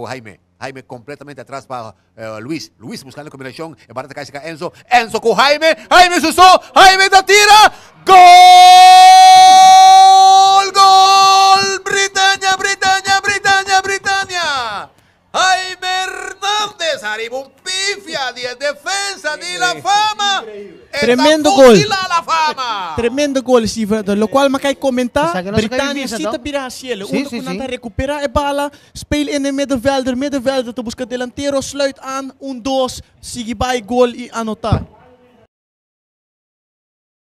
Oh, Jaime. Jaime completamente atrás para eh, Luis. Luis buscando combinación. En Enzo. Enzo con Jaime. Jaime Suso. Jaime da tira. ¡Gol! ¡Gol! Britania, Britania, Britania, Britania, Jaime Hernández. Arriba un pifia. 10 defensa. Ni la fama. Tremendo gol. Tremendo gol, Steven. Lo cual me cae comentar. Britânia Britânia cita virar a cielo. Sí, Onde sí, recuperar a bala. Speel in de middenvelder. Middenvelder te busca delantero. Sluit aan. Um, dois. Sigue bij gol e anotar.